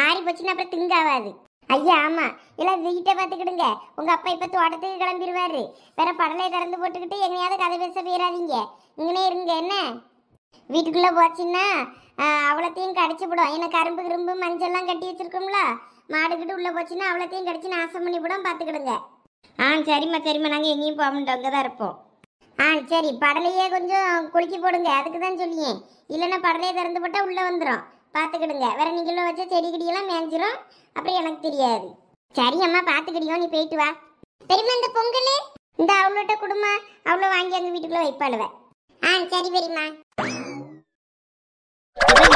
Speaker 1: ஆறி போச்சுன்னா அப்புறம் திங்காவாது ஐயா ஆமாம் இல்லை வீட்டை பார்த்துக்கிடுங்க உங்கள் அப்பா இப்போ தோட்டத்துக்கு கிளம்பிடுவார் வேற படலை திறந்து போட்டுக்கிட்டு எங்கேயாவது கதை பேச போயிடாதீங்க இங்கனே இருங்க என்ன வீட்டுக்குள்ளே போச்சுன்னா அவ்வளோத்தையும் விடும் ஏன்னா கரும்பு கிரும்பு மஞ்சள்லாம் கட்டி வச்சுருக்கோம்ல மாடுக்கிட்டு உள்ளே போச்சுன்னா அவ்வளோத்தையும் கடிச்சு நாசம் பண்ணி விடும் பார்த்துக்கிடுங்க ஆ சரிம்மா சரிம்மா நாங்கள் எங்கேயும் போக மாட்டோம் அங்கே தான் இருப்போம் ஆ சரி படலையே கொஞ்சம் குளிக்க போடுங்க அதுக்கு தான் சொல்லியேன் இல்லைன்னா படலையை திறந்து போட்டால் உள்ளே வந்துடும் பார்த்துக்கிடுங்க வேற நீங்களும் வச்சா செடி கிடியெல்லாம் மேய்ஞ்சிரும் அப்புறம் எனக்கு தெரியாது சரி அம்மா பார்த்துக்கிடியோ நீ போயிட்டு வா பெரியம்மா இந்த பொங்கல் இந்த அவளோட குடும்பம் அவ்வளோ வாங்கி அங்கே வீட்டுக்குள்ளே வைப்பாளுவேன் ஆ சரி பெரியம்மா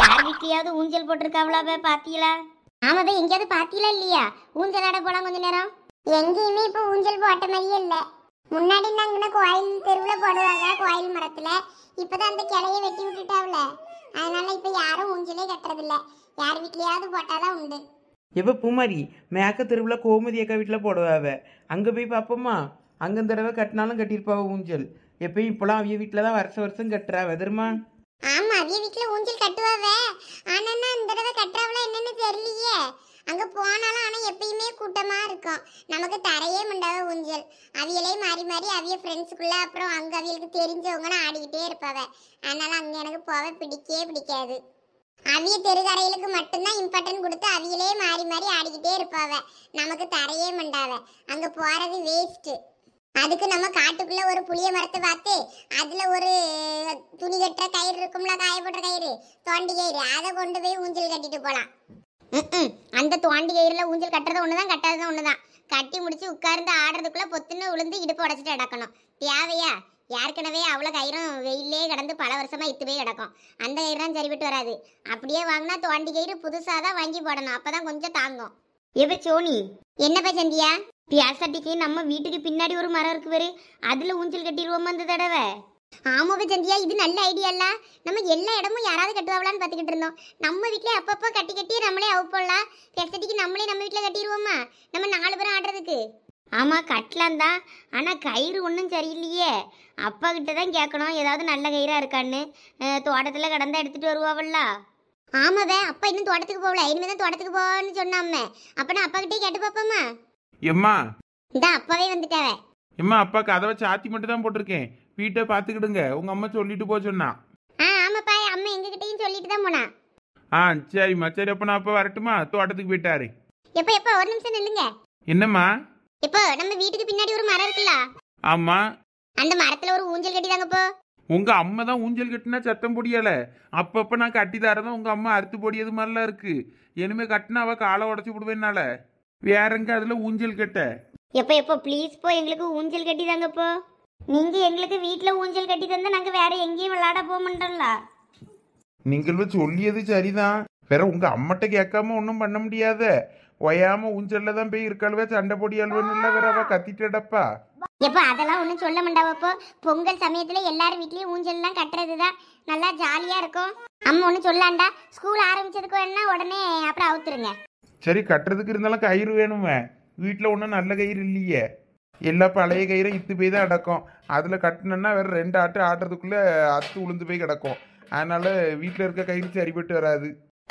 Speaker 1: யார் வீட்லயாவது ஊஞ்சல் போட்டிருக்காவளாவே பாத்தீங்களா ஆமாவே எங்கேயாவது பாத்தீங்களா இல்லையா ஊஞ்சல் ஆட போலாம் கொஞ்ச நேரம் எங்கேயுமே இப்போ ஊஞ்சல் போட்ட மாதிரியே இல்லை முன்னாடி நாங்கன்னா கோயில் தெருவில் போடுவாங்க கோயில் மரத்தில் இப்போ தான் அந்த கிளையை வெட்டி விட்டுட்டாவில் அதனால இப்போ யாரும் ஊஞ்சலே கட்டுறதில்ல யார் வீட்லேயாவது போட்டாதான் உண்டு
Speaker 4: எப்போ பூமாரி மேக்க தெருவில் கோமதி அக்கா வீட்டில் போடுவாவ அங்கே போய் பார்ப்போமா அங்கே தடவை கட்டினாலும் கட்டியிருப்பாவ ஊஞ்சல் எப்பயும் இப்போலாம் அவிய வீட்டில் தான் வருஷம் வருஷம் கட்டுறா வெதருமா
Speaker 1: ஆமா அவிய வீட்டில் ஊஞ்சல் கட்டுவாவே ஆனால் இந்த தடவை கட்டுறாவில என்னன்னு தெரியலையே அங்கே போனாலும் ஆனால் எப்பயுமே கூட்டமாக இருக்கும் நமக்கு தரையே முண்டாத ஊஞ்சல் அவியலே மாறி மாறி அவிய ஃப்ரெண்ட்ஸுக்குள்ளே அப்புறம் அங்கே அவியலுக்கு தெரிஞ்சவங்கன்னு ஆடிக்கிட்டே இருப்பவ அதனால் அங்கே எனக்கு போக பிடிக்கவே பிடிக்காது அவிய தெருதரையிலுக்கு மட்டும்தான் இம்பார்ட்டன்ட் கொடுத்து அவியலே மாறி மாறி ஆடிக்கிட்டே இருப்பாவ நமக்கு தரையே மண்டாவ அங்கே போகிறது வேஸ்ட்டு அதுக்கு நம்ம காட்டுக்குள்ளே ஒரு புளிய மரத்தை பார்த்து அதில் ஒரு துணி கட்டுற கயிறு இருக்கும்ல காயப்படுற கயிறு தோண்டி கயிறு அதை கொண்டு போய் ஊஞ்சல் கட்டிட்டு போகலாம் அந்த தோண்டி கயிறில் ஊஞ்சல் கட்டுறது ஒன்று தான் கட்டாதது ஒன்று தான் கட்டி முடிச்சு உட்கார்ந்து ஆடுறதுக்குள்ளே பொத்துன்னு விழுந்து இடுப்பு உடச்சிட்டு கிடக்கணும் தேவையா ஏற்கனவே அவ்வளோ கயிறும் வெயிலே கிடந்து பல வருஷமாக இத்துவே கிடக்கும் அந்த கயிறுலாம் சரிவிட்டு வராது அப்படியே வாங்கினா தோண்டி கயிறு புதுசாக தான் வாங்கி போடணும் அப்போ தான் கொஞ்சம் தாங்கும் எப்போ சோனி என்னப்பா சந்தியா பியாசட்டிக்கு நம்ம வீட்டுக்கு பின்னாடி ஒரு மரம் இருக்கு வரு அதில் ஊஞ்சல் கட்டிடுவோம் அந்த தடவை ஆமாவே சந்தியா இது நல்ல ஐடியா இல்ல நம்ம எல்லா இடமும் யாராவது கட்டுவாங்களான்னு பார்த்துக்கிட்டு இருந்தோம் நம்ம வீட்டிலே அப்பப்போ கட்டி கட்டி நம்மளே அவுப்போடலாம் பெசட்டிக்கு நம்மளே நம்ம வீட்டுல கட்டிடுவோமா நம்ம நாலு பேரும் ஆடுறதுக்கு ஆமா கட்டலாம் தான் ஆனா கயிறு ஒன்றும் சரியில்லையே அப்பா கிட்ட தான் கேட்கணும் ஏதாவது நல்ல கயிறா இருக்கான்னு தோட்டத்துல கடந்தா எடுத்துட்டு வருவாவல்ல ஆமாவே அப்பா இன்னும் தோட்டத்துக்கு போகல இனிமே தான் தோட்டத்துக்கு போவான்னு சொன்னாம நான் அப்பா கிட்டே கேட்டு பாப்பாமா எம்மா இந்த அப்பாவே வந்துட்டாவே
Speaker 2: எம்மா அப்பா கதவை சாத்தி மட்டும் தான் போட்டிருக்கேன் வீட்டை பார்த்துக்கிடுங்க உங்கள் அம்மா சொல்லிட்டு போக சொன்னா
Speaker 1: ஆ ஆமாப்பா அம்மா எங்ககிட்டயும் சொல்லிட்டு தான் போனா
Speaker 2: ஆ சரிம்மா சரி அப்போ நான் அப்போ வரட்டுமா தோட்டத்துக்கு போயிட்டாரு
Speaker 1: எப்போ எப்போ ஒரு நிமிஷம் நில்லுங்க என்னம்மா இப்போ நம்ம வீட்டுக்கு பின்னாடி ஒரு மரம் இருக்குல்ல ஆமா அந்த மரத்துல ஒரு ஊஞ்சல் கட்டிதாங்க இப்போ
Speaker 2: உங்க அம்மா தான் ஊஞ்சல் கட்டினா சத்தம் பொடியல அப்பப்ப நான் கட்டி தரதான் உங்க அம்மா அறுத்து பொடியது மாதிரிலாம் இருக்கு இனிமே கட்டினா அவ காலை உடச்சு விடுவேனால வேறங்க அதுல ஊஞ்சல் கட்ட
Speaker 1: எப்போ எப்போ ப்ளீஸ் போ எங்களுக்கு ஊஞ்சல் கட்டிதாங்க இப்போ நீங்க எங்களுக்கு வீட்ல ஊஞ்சல் கட்டி தந்தா நாங்க வேற எங்கேயும் விளையாட போக மாட்டோம்ல
Speaker 2: நீங்கள் சொல்லியது சரிதான் வேற உங்க அம்மட்ட கேட்காம ஒன்றும் பண்ண முடியாத ஒயாம ஊஞ்சல்ல தான் போய் இருக்காளுவே சண்டை பொடி அல்வன்ல வேற அவ கத்திட்டடப்பா
Speaker 1: எப்ப அதெல்லாம் ஒண்ணும் சொல்ல மாட்டாவப்போ பொங்கல் சமயத்துல எல்லார் வீட்லயும் ஊஞ்சல் எல்லாம் கட்டுறதுதான் நல்லா ஜாலியா இருக்கும் அம்மா ஒன்றும் சொல்லாண்டா ஸ்கூல் ஆரம்பிச்சதுக்கு வேணா உடனே அப்புறம் அவுத்துருங்க
Speaker 2: சரி கட்டுறதுக்கு இருந்தாலும் கயிறு வேணுமே வீட்டுல ஒண்ணும் நல்ல கயிறு இல்லையே எல்லா பழைய கயிறும் இத்து போய் தான் கிடக்கும் அதில் கட்டினோன்னா வேறு ரெண்டு ஆட்டு ஆடுறதுக்குள்ளே அத்து உளுந்து போய் கிடக்கும் அதனால் வீட்டில் இருக்க கயிறு சரிபட்டு வராது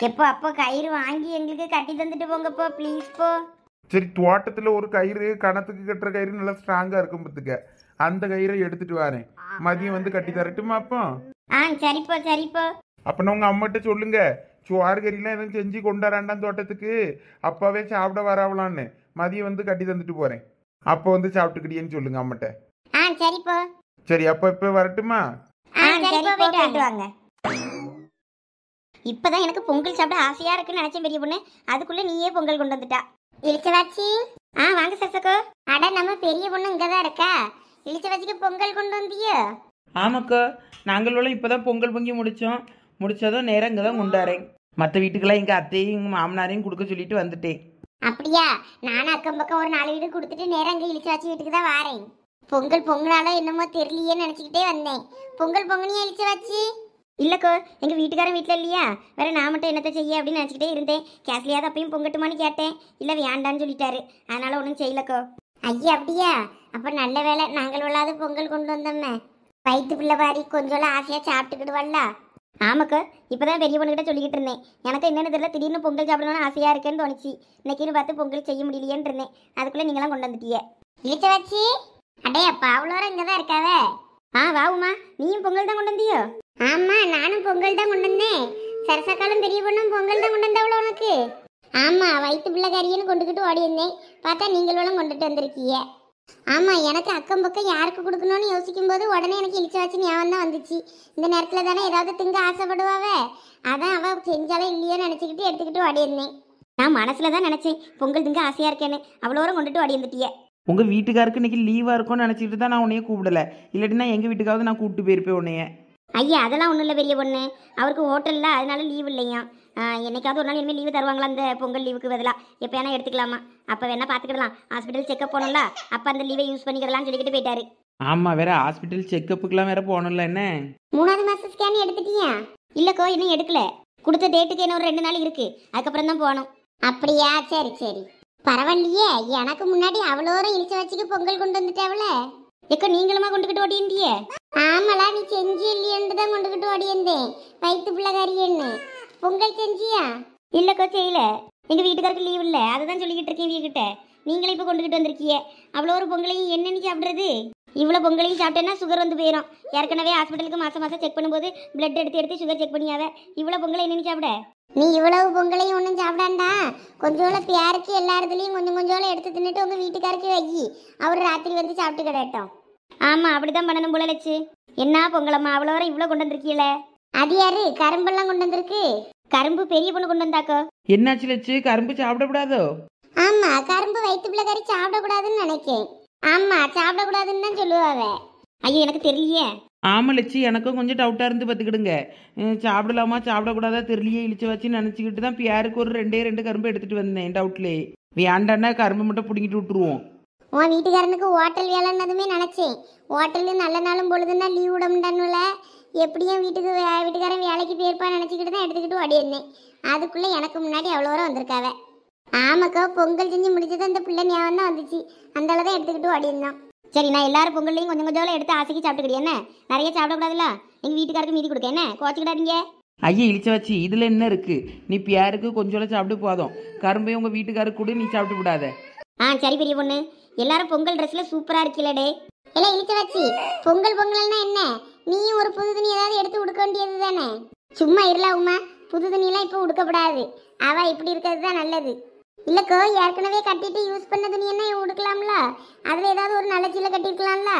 Speaker 2: எப்போ அப்போ
Speaker 1: கயிறு வாங்கி எங்களுக்கு கட்டி தந்துட்டு போங்கப்போ ப்ளீஸ் போ
Speaker 2: சரி தோட்டத்தில் ஒரு கயிறு கணத்துக்கு கட்டுற கயிறு நல்லா ஸ்ட்ராங்காக இருக்கும் பார்த்துக்க அந்த கயிறை எடுத்துட்டு வரேன் மதியம் வந்து கட்டி தரட்டுமா அப்போ
Speaker 1: ஆ சரிப்போ சரிப்போ
Speaker 2: அப்போ உங்கள் அம்மாட்ட சொல்லுங்க சோறு கறிலாம் எதுவும் செஞ்சு கொண்டாடாண்டான் தோட்டத்துக்கு அப்பாவே சாப்பிட வராவலான்னு மதியம் வந்து கட்டி தந்துட்டு போகிறேன் அப்போ வந்து சாப்பிட்டுக்கிட்டியேன்னு சொல்லுங்க அம்மட்ட ஆ சரி போ சரி அப்ப இப்போ வரட்டுமா
Speaker 3: ஆ சரி
Speaker 1: இப்பதான் எனக்கு பொங்கல் சாப்பிட ஆசையா இருக்குன்னு நினைச்சேன் பெரிய பொண்ணு அதுக்குள்ள நீயே பொங்கல் கொண்டு வந்துட்டா இளிச்சவாச்சி ஆ வாங்க சசகோ அட நம்ம பெரிய பொண்ணு இங்கதான் தான் இருக்கா இளிச்சவாச்சிக்கு பொங்கல் கொண்டு வந்திய
Speaker 4: ஆமாக்கா நாங்களும் இப்போ தான் பொங்கல் பொங்கி முடிச்சோம் முடிச்சதும் நேரம் இங்கே தான் கொண்டாறேன் மற்ற வீட்டுக்கெல்லாம் எங்க
Speaker 1: அத்தையும் எங்கள் மாமனாரையும் கொடுக்க சொல்லிட்டு வந்துட்டேன் அப்படியா நானும் அக்கம் பக்கம் ஒரு நாலு வீடு கொடுத்துட்டு நேரம் அங்கே இழிச்சு வச்சு வீட்டுக்கு தான் வாரேன் பொங்கல் பொங்கலால என்னமோ தெரியலையே நினச்சிக்கிட்டே வந்தேன் பொங்கல் பொங்கலையும் இழிச்சு வச்சு இல்லைக்கோ எங்கள் வீட்டுக்காரன் வீட்டில் இல்லையா வேற நான் மட்டும் என்னத்தை செய்ய அப்படின்னு நினச்சிக்கிட்டே இருந்தேன் கேஸ்லியாவது அப்பயும் பொங்கட்டுமான்னு கேட்டேன் இல்லை வேண்டான்னு சொல்லிட்டாரு அதனால ஒன்றும் செய்யலக்கோ ஐயா அப்படியா அப்போ நல்ல வேலை நாங்கள் உள்ளாத பொங்கல் கொண்டு வந்தோம்மே வயிற்று பிள்ளை பாரி கொஞ்சம் ஆசையாக சாப்பிட்டுக்கிடுவாள்ல ஆமாக்கா இப்போ தான் பெரிய பொண்ணுகிட்ட சொல்லிக்கிட்டு இருந்தேன் எனக்கு என்னென்ன தெரியல திடீர்னு பொங்கல் சாப்பிடணும்னு ஆசையாக இருக்கேன்னு தோணுச்சு இன்னைக்குன்னு பார்த்து பொங்கல் செய்ய முடியலையேன்னு இருந்தேன் அதுக்குள்ளே நீங்களாம் கொண்டு வந்துட்டீங்க இழுச்ச வச்சு அடே அப்பா அவ்வளோ இங்கே தான் இருக்காவ ஆ வாவுமா நீயும் பொங்கல் தான் கொண்டு வந்தியோ ஆமாம் நானும் பொங்கல் தான் கொண்டு வந்தேன் சரசக்காலம் பெரிய பொண்ணும் பொங்கல் தான் கொண்டு வந்தவளோ உனக்கு ஆமாம் வயிற்று பிள்ளைக்காரியன்னு கொண்டுக்கிட்டு ஓடி இருந்தேன் பார்த்தா நீங்களும் கொண்டுட்டு வந்திருக்கீங்க ஆமாம் எனக்கு அக்கம் பக்கம் யாருக்கு கொடுக்கணும்னு யோசிக்கும்போது உடனே எனக்கு வச்சு ஞாபகம் தான் வந்துச்சு இந்த நேரத்தில் தானே ஏதாவது திங்க ஆசைப்படுவாவே அதான் அவள் செஞ்சாலே இல்லையோ நினச்சிக்கிட்டு எடுத்துக்கிட்டு ஓடியிருந்தேன் நான் மனசில் தான் நினச்சேன் பொங்கல் திங்க ஆசையாக இருக்கேன்னு அவ்வளோ தூரம் கொண்டுட்டு ஓடியிருந்துட்டியே
Speaker 4: உங்கள் வீட்டுக்காருக்கு இன்றைக்கி லீவாக இருக்கும்னு நினச்சிட்டு தான் நான் உன்னைய கூப்பிடல இல்லாட்டினா எங்கள் வீட்டுக்காவது நான் கூப்பிட்டு போயிருப்பேன் உன்னைய
Speaker 1: ஐயா அதெல்லாம் ஒன்றும் இல்லை பெரிய பொண்ணு அவருக்கு ஹோட்டலில் அதனால லீவ் இல்லையா என்னைக்காவது ஒரு நாள் இனிமேல் லீவு தருவாங்களா அந்த பொங்கல் லீவுக்கு பதிலாக எப்போ வேணா எடுத்துக்கலாமா அப்போ வேணா பார்த்துக்கலாம் ஹாஸ்பிட்டல் செக்அப் போகணும்ல அப்போ அந்த லீவை யூஸ் பண்ணிக்கிறலாம்னு சொல்லிக்கிட்டு போயிட்டாரு
Speaker 4: ஆமா வேற ஹாஸ்பிட்டல் செக்கப்புக்குலாம் வேற போகணும்ல என்ன
Speaker 1: மூணாவது மாசம் ஸ்கேன் எடுத்துட்டியா இல்லக்கோ இன்னும் எடுக்கல கொடுத்த டேட்டுக்கு என்ன ஒரு ரெண்டு நாள் இருக்கு அதுக்கப்புறம் தான் போகணும் அப்படியா சரி சரி பரவாயில்லையே எனக்கு முன்னாடி அவ்வளோரம் இழிச்ச வச்சுக்கு பொங்கல் கொண்டு வந்துட்டாவல எக்கோ நீங்களுமா கொண்டுகிட்டு இருந்தியே ஆமலா நீ செஞ்சு இல்லையன்ட்டு தான் கொண்டுகிட்டு ஓடியிருந்தேன் வயிற்று பிள்ளைகாரியன்னு பொங்கல் செஞ்சியா இல்லைக்கோ செய்யல எங்க வீட்டுக்காருக்கு லீவ் இல்லை அதை தான் சொல்லிக்கிட்டு இருக்கேன் வீக்கிட்ட நீங்களே இப்போ கொண்டுக்கிட்டு வந்திருக்கிய அவ்வளோ ஒரு பொங்கலையும் என்னன்னு சாப்பிடுறது இவ்வளோ பொங்கலையும் சாப்பிட்டேன்னா சுகர் வந்து போயிடும் ஏற்கனவே ஹாஸ்பிட்டலுக்கு மாதம் மாதம் செக் பண்ணும்போது பிளட் எடுத்து எடுத்து சுகர் செக் பண்ணியாவ இவ்வளோ பொங்கலை என்னன்னு சாப்பிட நீ இவ்வளவு பொங்கலையும் ஒன்றும் சாப்பிடாண்டா கொஞ்சோட பேருக்கு எல்லா இடத்துலையும் கொஞ்சம் கொஞ்சோட எடுத்து தின்னுட்டு உங்கள் வீட்டுக்காருக்கு வைக்கி அவர் ராத்திரி வந்து சாப்பிட்டு கிடையாட்டும் ஆமாம் அப்படிதான் பண்ணணும் போல வச்சு என்ன பொங்கலம்மா அவ்வளோ வரை இவ்வளோ கொண்டு வந்திருக்கீல அது யாரு கரும்பெல்லாம் கொண்டு வந்திருக்கு கரும்பு பெரிய பொண்ணு கொண்டு வந்தாக்கோ என்னாச்சு லட்சு கரும்பு கூடாதோ ஆமா கரும்பு பிள்ளை கறி சாப்பிடக்கூடாதுன்னு நினைக்கேன் ஆமா சாப்பிட தான் சொல்லுவாங்க ஐயோ எனக்கு தெரியலையே ஆமா லட்சி
Speaker 4: எனக்கும் கொஞ்சம் டவுட்டா இருந்து பாத்துக்கிடுங்க சாப்பிடலாமா சாப்பிடலாமா கூடாதா தெரியலையே இழிச்சு வச்சு நினைச்சுக்கிட்டு தான் பியாருக்கு ஒரு ரெண்டே ரெண்டு கரும்பு எடுத்துட்டு வந்தேன் டவுட்லே வேண்டான்னா கரும்பு மட்டும் பிடிங்கிட்டு விட்டுருவோம்
Speaker 1: உன் வீட்டுக்காரனுக்கு ஹோட்டல் வேலைன்னதுமே நினைச்சேன் ஹோட்டல்ல நல்ல நாளும் பொழுதுன்னா லீவ் விட விடமுடானுல எப்படியும் வீட்டுக்கு வீட்டுக்காரன் வேலைக்கு போயிருப்பான்னு நினச்சிக்கிட்டு தான் எடுத்துக்கிட்டு ஓடி இருந்தேன் அதுக்குள்ளே எனக்கு முன்னாடி அவ்வளோ வர வந்திருக்காவ ஆமாக்கா பொங்கல் செஞ்சு முடிச்சது அந்த பிள்ளை ஞாபகம் தான் வந்துச்சு அந்த அளவு தான் எடுத்துக்கிட்டு ஓடி இருந்தோம் சரி நான் எல்லாரும் பொங்கல்லையும் கொஞ்சம் கொஞ்சம் எடுத்து ஆசைக்கு சாப்பிட்டுக்கிடு என்ன நிறைய சாப்பிடக்கூடாதுல எங்கள் வீட்டுக்காருக்கு மீதி கொடுக்க என்ன கோச்சிக்கிடாதீங்க
Speaker 4: ஐயா வச்சு இதில் என்ன இருக்கு நீ யாருக்கு
Speaker 1: கொஞ்சோட சாப்பிட்டு போதும் கரும்பையும் உங்கள் வீட்டுக்காரருக்கு கூட நீ சாப்பிட்டு விடாத ஆ சரி பெரிய பொண்ணு எல்லாரும் பொங்கல் ட்ரெஸ்ல சூப்பரா இருக்கீல டே இல்ல வச்சு பொங்கல் பொங்கல்னா என்ன நீயும் ஒரு புது துணி ஏதாவது எடுத்து உடுக்க வேண்டியது தானே சும்மா இருல உமா புது துணியெல்லாம் இப்போ உடுக்கப்படாது அவள் இப்படி இருக்கிறது தான் நல்லது இல்லைக்கோ ஏற்கனவே கட்டிட்டு யூஸ் பண்ண துணியெல்லாம் உடுக்கலாம்ல அதில் ஏதாவது ஒரு நல்ல சீலை கட்டிருக்கலாம்ல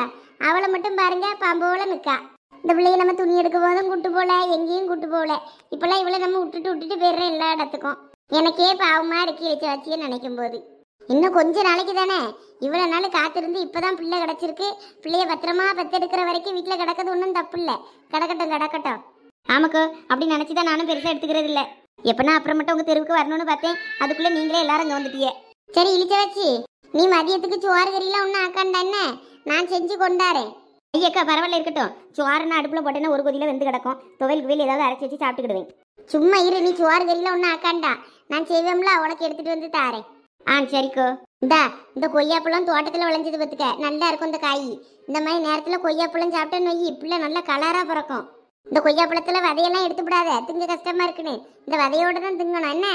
Speaker 1: அவளை மட்டும் பாருங்க பாம்போல நிற்கா இந்த பிள்ளைய நம்ம துணி எடுக்க போதும் கூட்டு போல எங்கேயும் கூட்டு போல இப்போல்லாம் இவளை நம்ம விட்டுட்டு விட்டுட்டு போயிடுறோம் எல்லா இடத்துக்கும் எனக்கே பாவமாக இருக்கு வச்சு வச்சியே நினைக்கும் போது இன்னும் கொஞ்ச நாளைக்கு தானே இவ்வளோ நாள் காத்திருந்து இப்போ தான் பிள்ளை கிடச்சிருக்கு பிள்ளைய பத்திரமா பத்தெடுக்கிற வரைக்கும் வீட்டில் கிடக்கிறது ஒன்றும் தப்பு இல்லை கிடக்கட்டும் கிடக்கட்டும் ஆமாக்கு அப்படி நினச்சி தான் நானும் பெருசாக எடுத்துக்கிறது இல்லை எப்போனா அப்புறம் மட்டும் உங்கள் தெருவுக்கு வரணும்னு பார்த்தேன் அதுக்குள்ளே நீங்களே எல்லாரும் இங்கே வந்துட்டியே சரி இழிச்ச வச்சு நீ மதியத்துக்கு சோறு கறிலாம் ஒன்றும் ஆக்காண்டா என்ன நான் செஞ்சு கொண்டாரேன் ஐயக்கா பரவாயில்ல இருக்கட்டும் சோறுனா அடுப்பில் போட்டேன்னா ஒரு கொதியில் வந்து கிடக்கும் துவையல் குவையில் ஏதாவது அரைச்சி வச்சு சாப்பிட்டுக்கிடுவேன் சும்மா இரு நீ சோறு கறிலாம் ஒன்றும் ஆக்காண்டா நான் செய்வேம்ல உனக்கு எடுத்துகிட்டு வந்து தாரேன் ஆ சரிக்கோ இந்தா இந்த கொய்யாப்பழம் தோட்டத்தில் விளைஞ்சது பார்த்துக்க நல்லா இருக்கும் இந்த காய் இந்த மாதிரி நேரத்தில் கொய்யாப்பழம் சாப்பிட்டேன்னு வை பிள்ளை நல்லா கலராக பிறக்கும் இந்த கொய்யாப்பழத்தில் விதையெல்லாம் எடுத்துவிடாத திங்க கஷ்டமாக இருக்குன்னு இந்த விதையோடு தான் திங்கணும் என்ன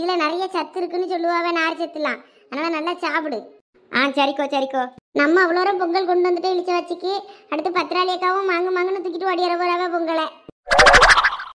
Speaker 1: இதில் நிறைய சத்து இருக்குன்னு சொல்லுவாவே நார் சத்துலாம் அதனால் நல்லா சாப்பிடு ஆ சரிக்கோ சரிக்கோ நம்ம அவ்வளோ நேரம் பொங்கல் கொண்டு வந்துட்டு இழிச்ச வச்சுக்கு அடுத்து பத்திராளியக்காவும் மாங்கு மாங்குன்னு தூக்கிட்டு ஓடிடுற போறாவே பொங்கலை